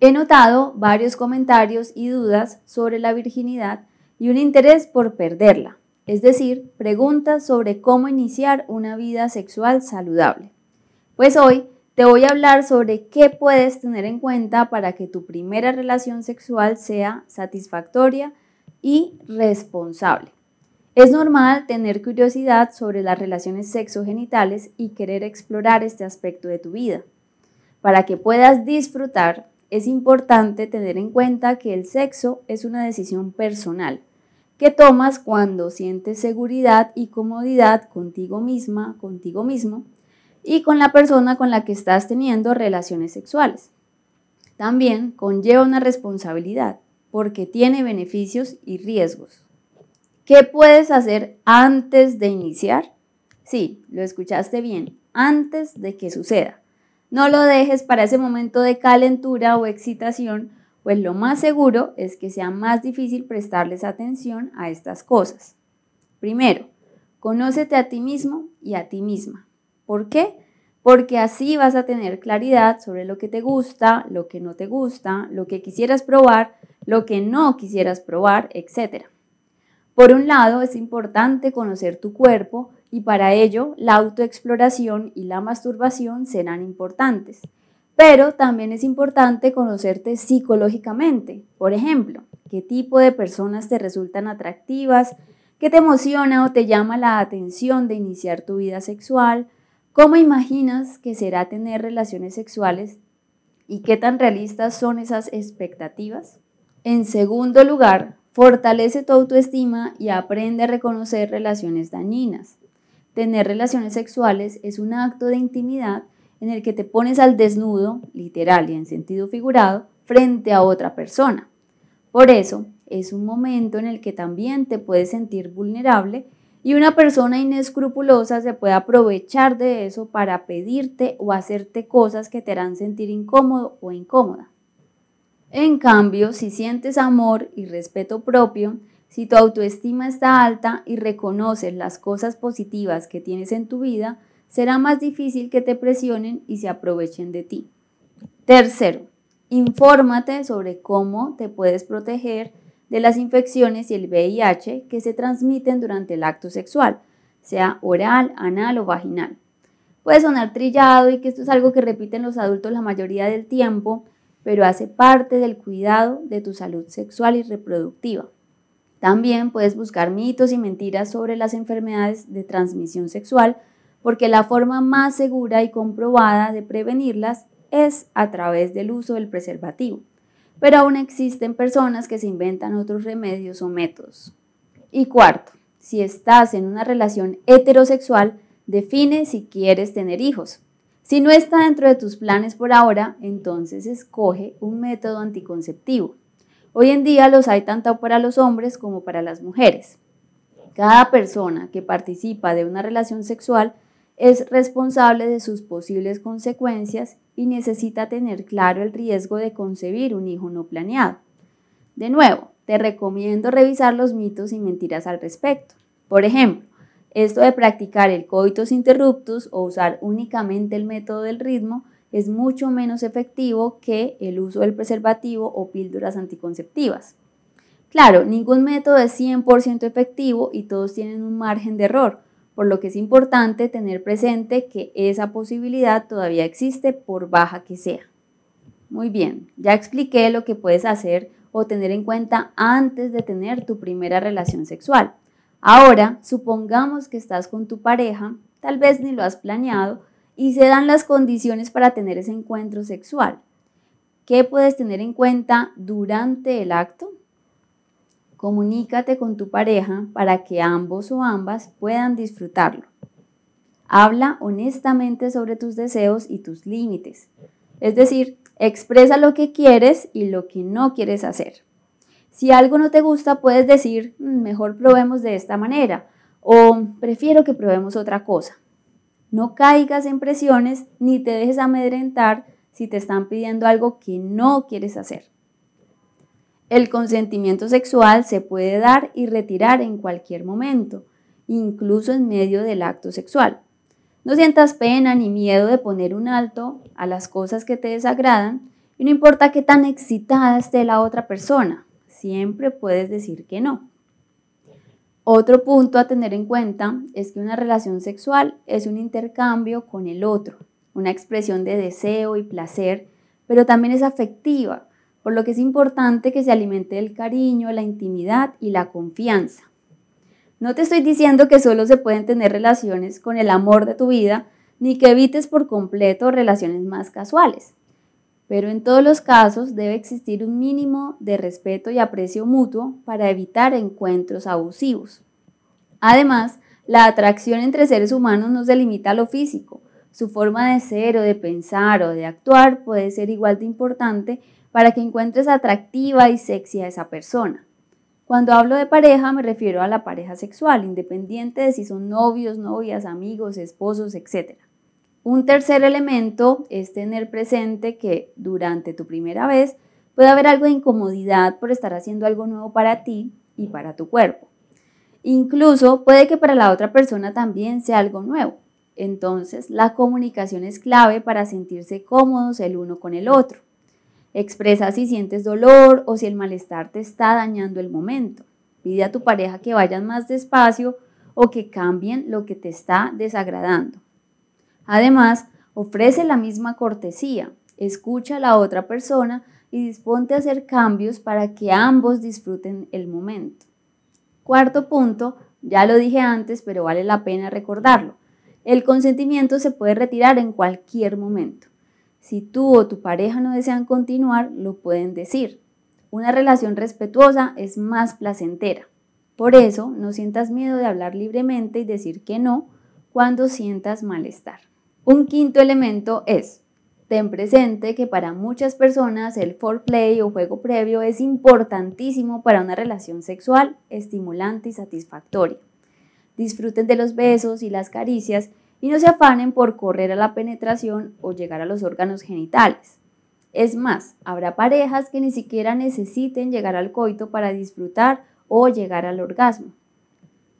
He notado varios comentarios y dudas sobre la virginidad y un interés por perderla, es decir, preguntas sobre cómo iniciar una vida sexual saludable. Pues hoy te voy a hablar sobre qué puedes tener en cuenta para que tu primera relación sexual sea satisfactoria y responsable. Es normal tener curiosidad sobre las relaciones sexogenitales y querer explorar este aspecto de tu vida. Para que puedas disfrutar es importante tener en cuenta que el sexo es una decisión personal que tomas cuando sientes seguridad y comodidad contigo misma, contigo mismo y con la persona con la que estás teniendo relaciones sexuales. También conlleva una responsabilidad porque tiene beneficios y riesgos. ¿Qué puedes hacer antes de iniciar? Sí, lo escuchaste bien, antes de que suceda no lo dejes para ese momento de calentura o excitación, pues lo más seguro es que sea más difícil prestarles atención a estas cosas. Primero, conócete a ti mismo y a ti misma. ¿Por qué? Porque así vas a tener claridad sobre lo que te gusta, lo que no te gusta, lo que quisieras probar, lo que no quisieras probar, etc. Por un lado, es importante conocer tu cuerpo y para ello la autoexploración y la masturbación serán importantes. Pero también es importante conocerte psicológicamente. Por ejemplo, qué tipo de personas te resultan atractivas, qué te emociona o te llama la atención de iniciar tu vida sexual, cómo imaginas que será tener relaciones sexuales y qué tan realistas son esas expectativas. En segundo lugar, fortalece tu autoestima y aprende a reconocer relaciones dañinas tener relaciones sexuales es un acto de intimidad en el que te pones al desnudo, literal y en sentido figurado, frente a otra persona. Por eso, es un momento en el que también te puedes sentir vulnerable y una persona inescrupulosa se puede aprovechar de eso para pedirte o hacerte cosas que te harán sentir incómodo o incómoda. En cambio, si sientes amor y respeto propio, si tu autoestima está alta y reconoces las cosas positivas que tienes en tu vida, será más difícil que te presionen y se aprovechen de ti. Tercero, infórmate sobre cómo te puedes proteger de las infecciones y el VIH que se transmiten durante el acto sexual, sea oral, anal o vaginal. Puede sonar trillado y que esto es algo que repiten los adultos la mayoría del tiempo, pero hace parte del cuidado de tu salud sexual y reproductiva. También puedes buscar mitos y mentiras sobre las enfermedades de transmisión sexual, porque la forma más segura y comprobada de prevenirlas es a través del uso del preservativo. Pero aún existen personas que se inventan otros remedios o métodos. Y cuarto, si estás en una relación heterosexual, define si quieres tener hijos. Si no está dentro de tus planes por ahora, entonces escoge un método anticonceptivo. Hoy en día los hay tanto para los hombres como para las mujeres. Cada persona que participa de una relación sexual es responsable de sus posibles consecuencias y necesita tener claro el riesgo de concebir un hijo no planeado. De nuevo, te recomiendo revisar los mitos y mentiras al respecto. Por ejemplo, esto de practicar el coitus interruptus o usar únicamente el método del ritmo es mucho menos efectivo que el uso del preservativo o píldoras anticonceptivas. Claro, ningún método es 100% efectivo y todos tienen un margen de error, por lo que es importante tener presente que esa posibilidad todavía existe por baja que sea. Muy bien, ya expliqué lo que puedes hacer o tener en cuenta antes de tener tu primera relación sexual. Ahora, supongamos que estás con tu pareja, tal vez ni lo has planeado, y se dan las condiciones para tener ese encuentro sexual. ¿Qué puedes tener en cuenta durante el acto? Comunícate con tu pareja para que ambos o ambas puedan disfrutarlo. Habla honestamente sobre tus deseos y tus límites. Es decir, expresa lo que quieres y lo que no quieres hacer. Si algo no te gusta, puedes decir, mm, mejor probemos de esta manera o prefiero que probemos otra cosa. No caigas en presiones ni te dejes amedrentar si te están pidiendo algo que no quieres hacer. El consentimiento sexual se puede dar y retirar en cualquier momento, incluso en medio del acto sexual. No sientas pena ni miedo de poner un alto a las cosas que te desagradan y no importa qué tan excitada esté la otra persona, siempre puedes decir que no. Otro punto a tener en cuenta es que una relación sexual es un intercambio con el otro, una expresión de deseo y placer, pero también es afectiva, por lo que es importante que se alimente el cariño, la intimidad y la confianza. No te estoy diciendo que solo se pueden tener relaciones con el amor de tu vida, ni que evites por completo relaciones más casuales pero en todos los casos debe existir un mínimo de respeto y aprecio mutuo para evitar encuentros abusivos. Además, la atracción entre seres humanos no se limita a lo físico. Su forma de ser o de pensar o de actuar puede ser igual de importante para que encuentres atractiva y sexy a esa persona. Cuando hablo de pareja me refiero a la pareja sexual, independiente de si son novios, novias, amigos, esposos, etc. Un tercer elemento es tener presente que durante tu primera vez puede haber algo de incomodidad por estar haciendo algo nuevo para ti y para tu cuerpo. Incluso puede que para la otra persona también sea algo nuevo. Entonces, la comunicación es clave para sentirse cómodos el uno con el otro. Expresa si sientes dolor o si el malestar te está dañando el momento. Pide a tu pareja que vayan más despacio o que cambien lo que te está desagradando. Además, ofrece la misma cortesía, escucha a la otra persona y disponte a hacer cambios para que ambos disfruten el momento. Cuarto punto, ya lo dije antes, pero vale la pena recordarlo. El consentimiento se puede retirar en cualquier momento. Si tú o tu pareja no desean continuar, lo pueden decir. Una relación respetuosa es más placentera. Por eso, no sientas miedo de hablar libremente y decir que no cuando sientas malestar. Un quinto elemento es, ten presente que para muchas personas el foreplay o juego previo es importantísimo para una relación sexual estimulante y satisfactoria. Disfruten de los besos y las caricias y no se afanen por correr a la penetración o llegar a los órganos genitales. Es más, habrá parejas que ni siquiera necesiten llegar al coito para disfrutar o llegar al orgasmo.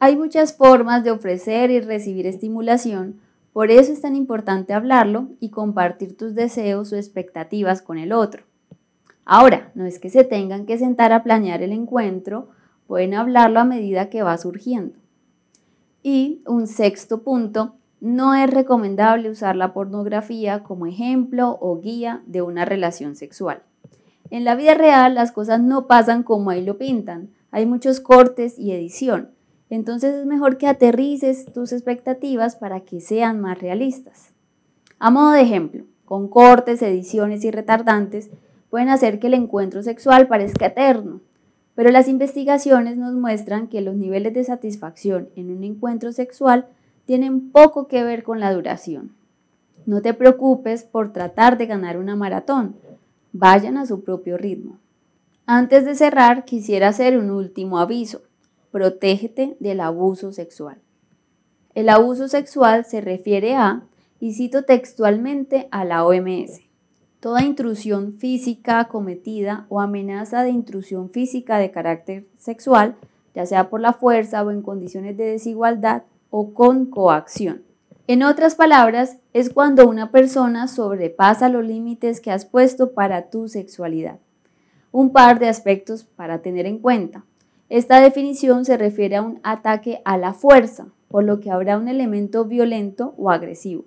Hay muchas formas de ofrecer y recibir estimulación, por eso es tan importante hablarlo y compartir tus deseos o expectativas con el otro. Ahora, no es que se tengan que sentar a planear el encuentro, pueden hablarlo a medida que va surgiendo. Y un sexto punto, no es recomendable usar la pornografía como ejemplo o guía de una relación sexual. En la vida real las cosas no pasan como ahí lo pintan, hay muchos cortes y edición. Entonces es mejor que aterrices tus expectativas para que sean más realistas. A modo de ejemplo, con cortes, ediciones y retardantes pueden hacer que el encuentro sexual parezca eterno, pero las investigaciones nos muestran que los niveles de satisfacción en un encuentro sexual tienen poco que ver con la duración. No te preocupes por tratar de ganar una maratón, vayan a su propio ritmo. Antes de cerrar, quisiera hacer un último aviso protégete del abuso sexual. El abuso sexual se refiere a, y cito textualmente a la OMS, toda intrusión física cometida o amenaza de intrusión física de carácter sexual, ya sea por la fuerza o en condiciones de desigualdad o con coacción. En otras palabras, es cuando una persona sobrepasa los límites que has puesto para tu sexualidad. Un par de aspectos para tener en cuenta. Esta definición se refiere a un ataque a la fuerza, por lo que habrá un elemento violento o agresivo.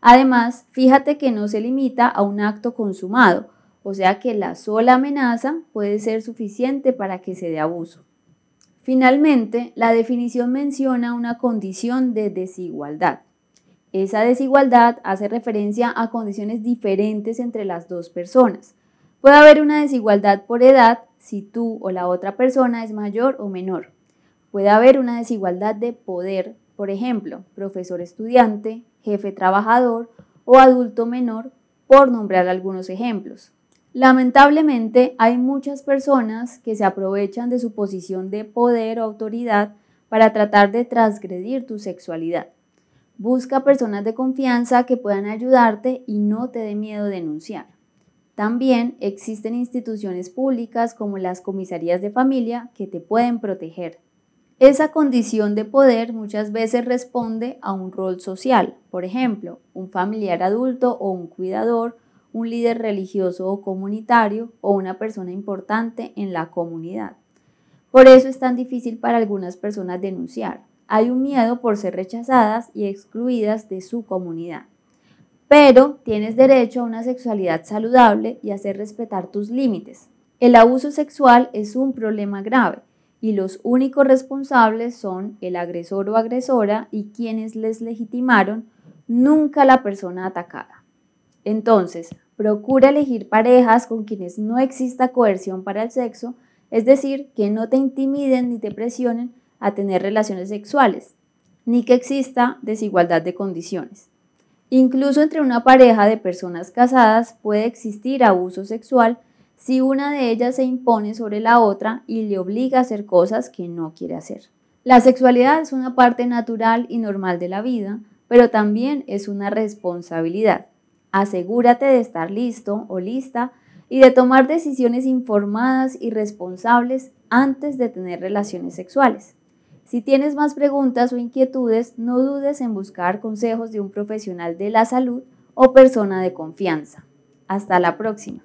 Además, fíjate que no se limita a un acto consumado, o sea que la sola amenaza puede ser suficiente para que se dé abuso. Finalmente, la definición menciona una condición de desigualdad. Esa desigualdad hace referencia a condiciones diferentes entre las dos personas. Puede haber una desigualdad por edad si tú o la otra persona es mayor o menor. Puede haber una desigualdad de poder, por ejemplo, profesor-estudiante, jefe-trabajador o adulto menor, por nombrar algunos ejemplos. Lamentablemente hay muchas personas que se aprovechan de su posición de poder o autoridad para tratar de transgredir tu sexualidad. Busca personas de confianza que puedan ayudarte y no te dé miedo denunciar. También existen instituciones públicas como las comisarías de familia que te pueden proteger. Esa condición de poder muchas veces responde a un rol social, por ejemplo, un familiar adulto o un cuidador, un líder religioso o comunitario o una persona importante en la comunidad. Por eso es tan difícil para algunas personas denunciar. Hay un miedo por ser rechazadas y excluidas de su comunidad pero tienes derecho a una sexualidad saludable y hacer respetar tus límites. El abuso sexual es un problema grave y los únicos responsables son el agresor o agresora y quienes les legitimaron, nunca la persona atacada. Entonces, procura elegir parejas con quienes no exista coerción para el sexo, es decir, que no te intimiden ni te presionen a tener relaciones sexuales, ni que exista desigualdad de condiciones. Incluso entre una pareja de personas casadas puede existir abuso sexual si una de ellas se impone sobre la otra y le obliga a hacer cosas que no quiere hacer. La sexualidad es una parte natural y normal de la vida, pero también es una responsabilidad. Asegúrate de estar listo o lista y de tomar decisiones informadas y responsables antes de tener relaciones sexuales. Si tienes más preguntas o inquietudes, no dudes en buscar consejos de un profesional de la salud o persona de confianza. Hasta la próxima.